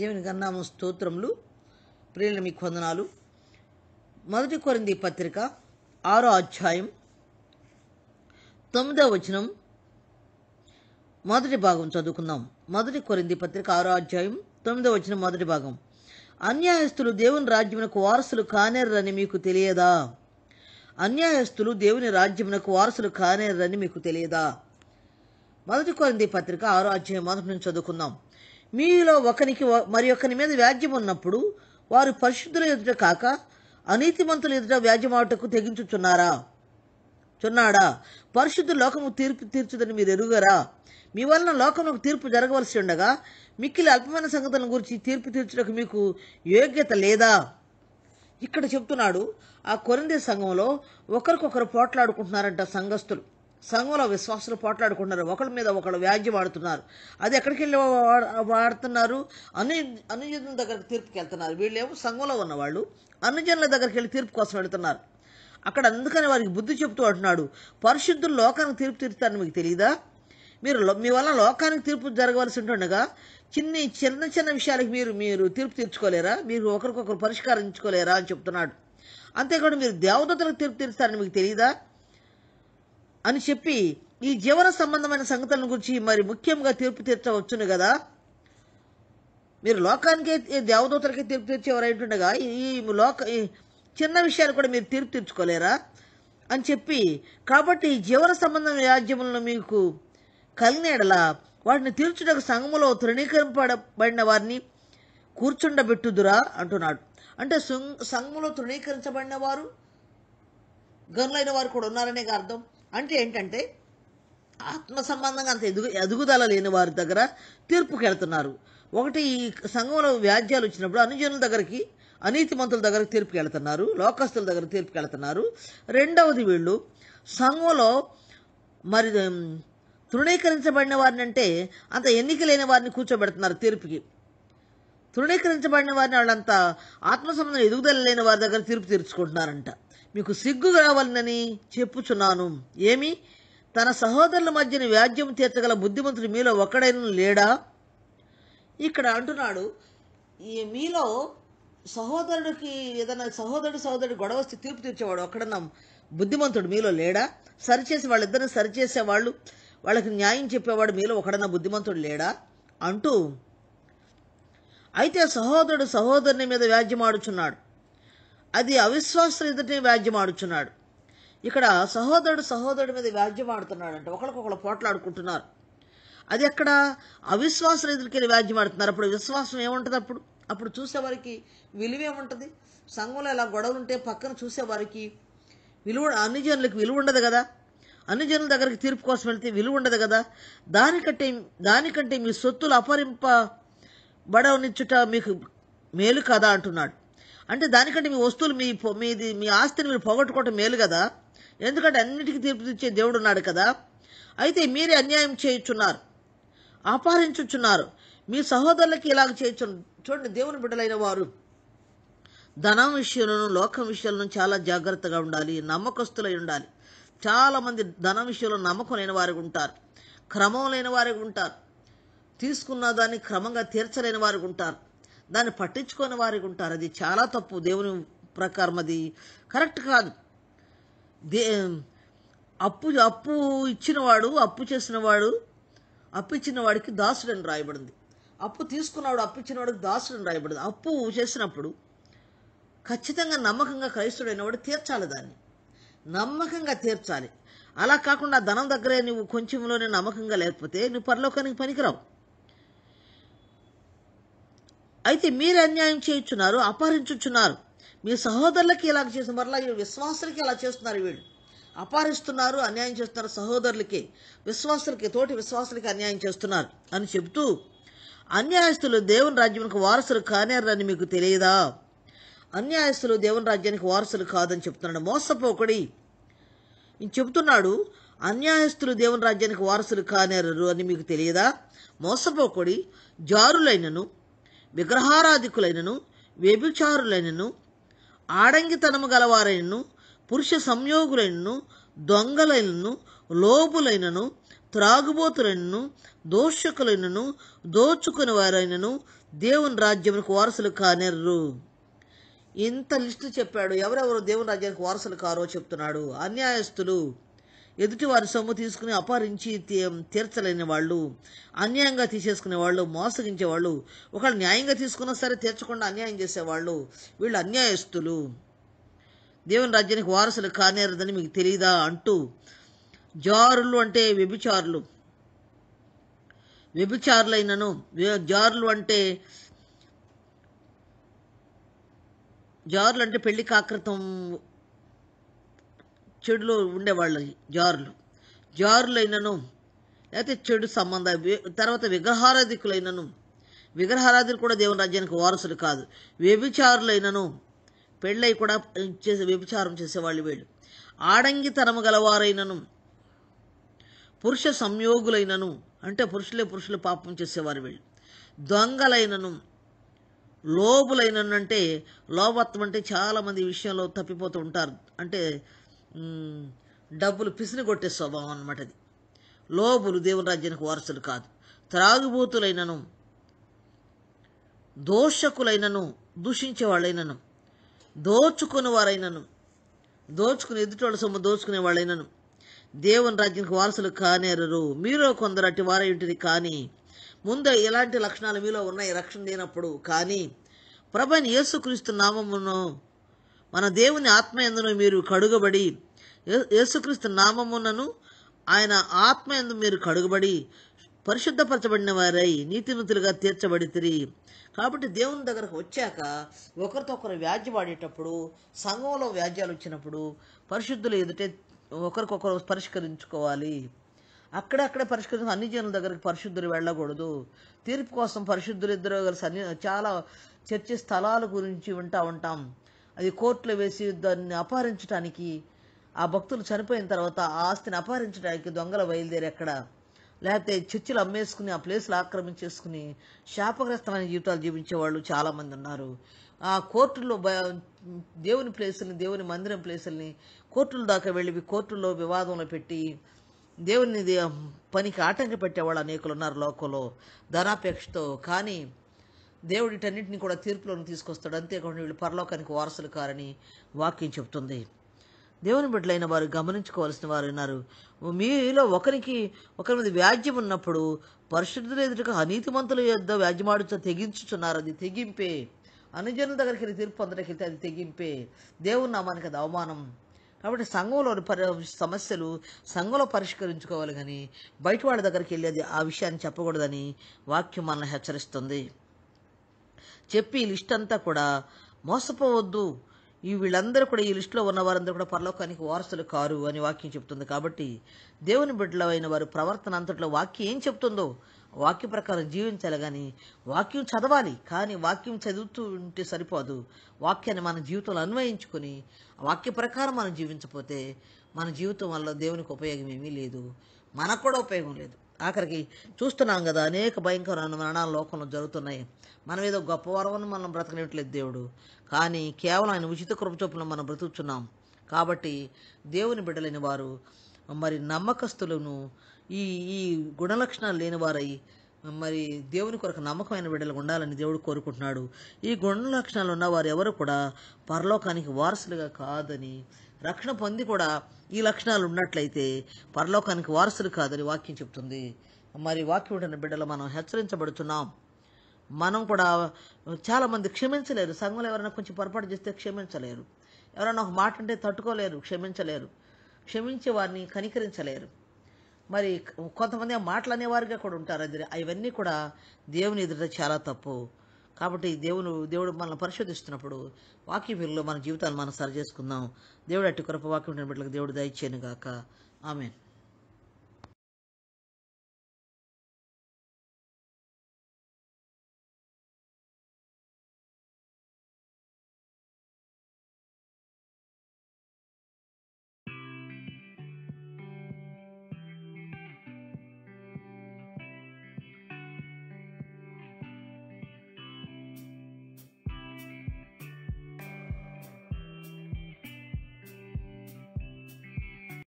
దేవుని గన్నామ స్తోత్రములు ప్రియుల మీకు వందనాలు మొదటి కొరింది పత్రిక ఆరో అధ్యాయం తొమ్మిదో వచనం మొదటి భాగం చదువుకుందాం మొదటి కొరింది పత్రిక ఆరో అధ్యాయం తొమ్మిదో వచనం మొదటి భాగం అన్యాయస్తులు దేవుని రాజ్యమునకు వారసులు కానేర్రని మీకు తెలియదా అన్యాయస్తులు దేవుని రాజ్యమునకు వారసులు కానేర్రని మీకు తెలియదా మొదటి కొరింది పత్రిక ఆరో అధ్యాయం మొదటి నుంచి చదువుకుందాం మీలో ఒకరికి మరి ఒకరి మీద వ్యాజ్యం ఉన్నప్పుడు వారు పరిశుద్ధుల ఎదుట కాక అనీతిమంతుల ఎదుట వ్యాజ్యమాటకు తెగించుచున్నారా చున్నాడా పరిశుద్ధ లోకము తీర్పు తీర్చుదని మీరు ఎరుగరా మీ వలన లోకములకు తీర్పు జరగవలసి ఉండగా మిక్కిలి అల్పమైన సంగతులను గురించి తీర్పు తీర్చడానికి మీకు యోగ్యత లేదా ఇక్కడ చెప్తున్నాడు ఆ కొరిందే సంఘంలో ఒకరికొకరు పోట్లాడుకుంటున్నారంట సంఘస్థులు సంఘంలో విశ్వాసులు పోట్లాడుకుంటున్నారు ఒకళ్ళ మీద ఒకళ్ళు వ్యాధ్యం వాడుతున్నారు అది ఎక్కడికి వెళ్ళి వాడుతున్నారు అను అనుజనుల దగ్గరికి తీర్పుకి వెళ్తున్నారు వీళ్ళేమో సంఘంలో ఉన్నవాళ్ళు అనుజనుల దగ్గరికి వెళ్ళి తీర్పు కోసం వెళుతున్నారు అక్కడ అందుకని వారికి బుద్ధి చెబుతూ అంటున్నాడు పరిశుద్ధులు లోకానికి తీర్పు తీరుతారని మీకు తెలియదా మీరు మీ వల్ల లోకానికి తీర్పు జరగవలసి ఉంటుండగా చిన్ని చిన్న చిన్న విషయాలకు మీరు మీరు తీర్పు తీర్చుకోలేరా మీరు ఒకరికొకరు పరిష్కరించుకోలేరా అని చెప్తున్నాడు అంతేకాదు మీరు దేవదతలకు తీర్పు తీరుస్తారని మీకు తెలియదా అని చెప్పి ఈ జీవన సంబంధమైన సంగతులను గురించి మరి ముఖ్యంగా తీర్పు తీర్చవచ్చును కదా మీరు లోకానికే దేవదూతలకే తీర్పు అయింటుండగా ఈ లోక చిన్న విషయాలు కూడా మీరు తీర్పు తీర్చుకోలేరా అని చెప్పి కాబట్టి జీవన సంబంధ వ్యాజ్యములను మీకు కలిగినడలా వాటిని తీర్చుటకు సంఘములో తృణీకరింపబడిన వారిని కూర్చుండబెట్టుదురా అంటున్నాడు అంటే సంఘములో తృణీకరించబడిన వారు గనులైన వారు కూడా ఉన్నారనే అర్థం అంటే ఏంటంటే ఆత్మ సంబంధంగా అంత ఎదుగు ఎదుగుదల లేని వారి దగ్గర తీర్పుకెళ్తున్నారు ఒకటి ఈ సంఘంలో వ్యాధ్యాలు వచ్చినప్పుడు అనుజనుల దగ్గరికి అనీతి అనీతిమంతుల దగ్గరకు తీర్పుకెళ్తున్నారు లోకస్తుల దగ్గర తీర్పుకెళ్తున్నారు రెండవది వీళ్ళు సంఘంలో మరి తృణీకరించబడిన వారిని అంటే అంత ఎన్నిక లేని వారిని కూర్చోబెడుతున్నారు తీర్పుకి తృణీకరించబడిన వారిని వాళ్ళంతా ఆత్మ సంబంధం ఎదుగుదల లేని వారి దగ్గర తీర్పు తీర్చుకుంటున్నారంట మీకు సిగ్గు రావాలని చెప్పుచున్నాను ఏమి తన సహోదరుల మధ్యని వ్యాజ్యం తీర్చగల బుద్ధిమంతుడు మీలో ఒక్కడైనా లేడా ఇక్కడ అంటున్నాడు ఈ మీలో సహోదరుడికి ఏదైనా సహోదరుడు సహోదరుడు గొడవ వస్తే తీర్పు తీర్చేవాడు ఒక్కడన్నా బుద్ధిమంతుడు మీలో లేడా సరిచేసి వాళ్ళిద్దరిని సరిచేసేవాళ్ళు వాళ్ళకి న్యాయం చెప్పేవాడు మీలో ఒకడన్నా బుద్ధిమంతుడు లేడా అంటూ అయితే సహోదరుడు సహోదరుని మీద ఆడుచున్నాడు అది అవిశ్వాసం ఎదుటనే వ్యాజ్యమాడుచున్నాడు ఇక్కడ సహోదరుడు సహోదరుడి మీద వ్యాజ్యమాడుతున్నాడు అంటే ఒకరికొకరు పోట్లాడుకుంటున్నారు అది ఎక్కడ అవిశ్వాసం ఎదుర్కొని వ్యాజ్యమాడుతున్నారు అప్పుడు విశ్వాసం ఏముంటుంది అప్పుడు అప్పుడు చూసేవారికి విలువ ఏముంటుంది సంఘంలో ఇలా గొడవలు ఉంటే పక్కన చూసేవారికి విలువ అన్ని జనులకు విలువ ఉండదు కదా అన్ని జనుల దగ్గరికి తీర్పు కోసం వెళ్తే విలువ ఉండదు కదా దానికంటే దానికంటే మీ సొత్తులు అపహరింపబడవనిచ్చుట మీకు మేలు కదా అంటున్నాడు అంటే దానికంటే మీ వస్తువులు మీ మీది మీ ఆస్తిని మీరు పోగొట్టుకోవటం మేలు కదా ఎందుకంటే అన్నిటికీ తీర్పు తెచ్చే దేవుడు ఉన్నాడు కదా అయితే మీరే అన్యాయం చేయుచున్నారు అపహరించుచున్నారు మీ సహోదరులకి ఇలాగ చేయొచ్చు చూడండి దేవుని బిడ్డలైన వారు ధనం విషయంలోనూ లోకం విషయంలోనూ చాలా జాగ్రత్తగా ఉండాలి నమ్మకస్తులై ఉండాలి చాలామంది ధనం విషయంలో నమ్మకం లేని వారికి ఉంటారు క్రమం లేని వారికి ఉంటారు తీసుకున్న దాన్ని క్రమంగా తీర్చలేని వారికి ఉంటారు దాన్ని పట్టించుకొని వారికి ఉంటారు అది చాలా తప్పు దేవుని ప్రకారం అది కరెక్ట్ కాదు దే అప్పు అప్పు ఇచ్చినవాడు అప్పు చేసినవాడు అప్పు ఇచ్చిన వాడికి అని రాయబడింది అప్పు తీసుకున్నవాడు అప్పు ఇచ్చిన వాడికి అని రాయబడింది అప్పు చేసినప్పుడు ఖచ్చితంగా నమ్మకంగా క్రైస్తుడైన వాడు తీర్చాలి దాన్ని నమ్మకంగా తీర్చాలి అలా కాకుండా ధనం దగ్గరే నువ్వు కొంచెంలోనే నమ్మకంగా లేకపోతే నువ్వు పరలోకానికి పనికిరావు అయితే మీరు అన్యాయం చేయించున్నారు అపహరించుచున్నారు మీ సహోదరులకి ఇలా చేసిన మరలా విశ్వాసులకి ఇలా చేస్తున్నారు వీళ్ళు అపహరిస్తున్నారు అన్యాయం చేస్తున్నారు సహోదరులకి విశ్వాసులకి తోటి విశ్వాసులకి అన్యాయం చేస్తున్నారు అని చెబుతూ అన్యాయస్తులు దేవుని రాజ్యానికి వారసులు కానేరని మీకు తెలియదా అన్యాయస్తులు దేవుని రాజ్యానికి వారసులు కాదని చెప్తున్నాడు మోసపోకడి చెబుతున్నాడు అన్యాయస్తులు దేవుని రాజ్యానికి వారసులు కానేరరు అని మీకు తెలియదా మోసపోకడి జారులైనను విగ్రహారాధికులైనను వ్యభిచారులైనను ఆడంగితనము గలవారైనను పురుష సంయోగులైనను దొంగలైనను లోపులైనను త్రాగుబోతులైనను దోషకులైనను దోచుకుని వారైనను దేవుని రాజ్యములకు వారసులు కానెర్రు ఇంత లిస్టు చెప్పాడు ఎవరెవరు దేవుని రాజ్యానికి వారసులు కారో చెప్తున్నాడు అన్యాయస్తులు ఎదుటివారి సొమ్ము తీసుకుని అపహరించి తీర్చలేని వాళ్ళు అన్యాయంగా తీసేసుకునే వాళ్ళు మోసగించే వాళ్ళు ఒకళ్ళు న్యాయంగా తీసుకున్నా సరే తీర్చకుండా అన్యాయం చేసేవాళ్ళు వీళ్ళు అన్యాయస్తులు దేవుని రాజ్యానికి వారసులు కానేరదని మీకు తెలియదా అంటూ జారులు అంటే వ్యభిచారులు వ్యభిచారులైనను జారులు అంటే జారులు అంటే పెళ్లి కాకృతం చెడులో ఉండేవాళ్ళు జారులు జారులైనను లేకపోతే చెడు సంబంధ తర్వాత విగ్రహారాధికులైనను విగ్రహారాధులు కూడా దేవుని రాజ్యానికి వారసులు కాదు వ్యభిచారులైనను పెళ్ళై కూడా చేసే వ్యభిచారం చేసేవాళ్ళు వీళ్ళు ఆడంగితనము గలవారైనను పురుష సంయోగులైనను అంటే పురుషులే పురుషులు పాపం చేసేవారు వీళ్ళు దొంగలైనను లోబులైనను అంటే లోభత్వం అంటే చాలామంది విషయంలో తప్పిపోతూ ఉంటారు అంటే డబ్బులు పిసిని కొట్టే స్వభావం అనమాట అది లోబులు దేవుని రాజ్యానికి వారసులు కాదు త్రాగుబోతులైనను దోషకులైనను దూషించే వాళ్ళైనను దోచుకుని వారైనను దోచుకుని ఎదుటోళ్ళ సొమ్ము దోచుకునే వాళ్ళైనను దేవుని రాజ్యానికి వారసులు కానేరరు మీలో కొందరు అట్టి వారైంటిని కానీ ముందు ఎలాంటి లక్షణాలు మీలో ఉన్నాయి రక్షణ లేనప్పుడు కానీ ప్రభని యేసుక్రీస్తు నామమును మన దేవుని ఆత్మ మీరు కడుగబడి యేసుక్రీస్తు నామమునను ఆయన ఆత్మ ఎందు మీరు కడుగబడి పరిశుద్ధపరచబడిన వారై తీర్చబడి తిరిగి కాబట్టి దేవుని దగ్గరకు వచ్చాక ఒకరితో ఒకరు వ్యాజ్యవాడేటప్పుడు సంఘంలో వ్యాజ్యాలు వచ్చినప్పుడు పరిశుద్ధులు ఎదుటే ఒకరికొకరు పరిష్కరించుకోవాలి అక్కడక్కడే పరిష్కరించు అన్ని జనుల దగ్గరికి పరిశుద్ధులు వెళ్ళకూడదు తీర్పు కోసం పరిశుద్ధులు ఇద్దరు చాలా చర్చి స్థలాల గురించి వింటూ ఉంటాం అది కోర్టులో వేసి దాన్ని అపహరించడానికి ఆ భక్తులు చనిపోయిన తర్వాత ఆ ఆస్తిని అపహరించడానికి దొంగల బయలుదేరి ఎక్కడ లేకపోతే చర్చిలు అమ్మేసుకుని ఆ ప్లేసులు ఆక్రమించేసుకుని శాపగ్రస్తమైన జీవితాలు జీవించే వాళ్ళు చాలామంది ఉన్నారు ఆ కోర్టుల్లో దేవుని ప్లేసుల్ని దేవుని మందిరం ప్లేసుల్ని కోర్టుల దాకా వెళ్ళి కోర్టుల్లో వివాదంలో పెట్టి దేవుని పనికి ఆటంకం పెట్టేవాళ్ళు అనేకులు ఉన్నారు లోకంలో ధనాపేక్షతో కానీ దేవుడిటన్నింటినీ కూడా తీర్పులోకి తీసుకొస్తాడు అంతేకాకుండా వీళ్ళు పరలోకానికి వారసులు కారని వాక్యం చెబుతుంది దేవుని బిడ్డలైన వారు గమనించుకోవాల్సిన వారు ఉన్నారు మీలో ఒకరికి ఒకరి మీద వ్యాజ్యం ఉన్నప్పుడు పరిశుద్ధులు ఎదుటకు అనీతిమంతులు ఏదో వ్యాజ్యమాడుచు తెగించుచున్నారు అది తెగింపే అనుజనుల దగ్గరికి తీర్పు పొందడానికి వెళ్తే అది తెగింపే దేవుని నామానికి అది అవమానం కాబట్టి సంఘంలోని పరి సమస్యలు సంఘంలో పరిష్కరించుకోవాలి కానీ బయట వాళ్ళ దగ్గరికి వెళ్ళి అది ఆ విషయాన్ని చెప్పకూడదని వాక్యం మనల్ని హెచ్చరిస్తుంది చెప్పి ఈ లిస్ట్ అంతా కూడా మోసపోవద్దు ఈ వీళ్ళందరూ కూడా ఈ లిస్టులో ఉన్న వారందరూ కూడా పరలోకానికి వారసులు కారు అని వాక్యం చెప్తుంది కాబట్టి దేవుని బిడ్డలైన వారు ప్రవర్తన అంతట్లో వాక్యం ఏం చెప్తుందో వాక్య ప్రకారం జీవించాలి కానీ వాక్యం చదవాలి కానీ వాక్యం చదువుతూ ఉంటే సరిపోదు వాక్యాన్ని మన జీవితంలో అన్వయించుకొని వాక్య ప్రకారం మనం జీవించపోతే మన జీవితం వల్ల దేవునికి ఉపయోగం ఏమీ లేదు మనకు కూడా ఉపయోగం లేదు ఆఖరికి చూస్తున్నాం కదా అనేక భయంకరమైన మరణాలు లోకంలో జరుగుతున్నాయి మనం ఏదో వరవను మనం బ్రతకనివ్వట్లేదు దేవుడు కానీ కేవలం ఆయన ఉచిత కృప చొప్పున మనం బ్రతుకుతున్నాం కాబట్టి దేవుని బిడ్డలేని వారు మరి నమ్మకస్తులను ఈ ఈ గుణలక్షణాలు లేనివారై మరి దేవుని కొరకు నమ్మకమైన బిడ్డలు ఉండాలని దేవుడు కోరుకుంటున్నాడు ఈ గుణ లక్షణాలు ఉన్నవారు ఎవరు కూడా పరలోకానికి వారసులుగా కాదని రక్షణ పొంది కూడా ఈ లక్షణాలు ఉన్నట్లయితే పరలోకానికి వారసులు కాదని వాక్యం చెప్తుంది మరి వాక్యం ఉండిన బిడ్డలు మనం హెచ్చరించబడుతున్నాం మనం కూడా చాలామంది క్షమించలేరు సంఘంలో ఎవరైనా కొంచెం పొరపాటు చేస్తే క్షమించలేరు ఎవరైనా ఒక మాట అంటే తట్టుకోలేరు క్షమించలేరు క్షమించే వారిని కనికరించలేరు మరి కొంతమంది ఆ మాటలు అనేవారుగా కూడా ఉంటారు అది అవన్నీ కూడా దేవుని ఎదుట చాలా తప్పు కాబట్టి దేవుని దేవుడు మనల్ని పరిశోధిస్తున్నప్పుడు వాక్యపీరులో మన జీవితాన్ని మనం సరి చేసుకుందాం దేవుడు అట్టి కొరప వాక్యం బిడ్డలకు దేవుడు దయచేయను గాక ఆమెను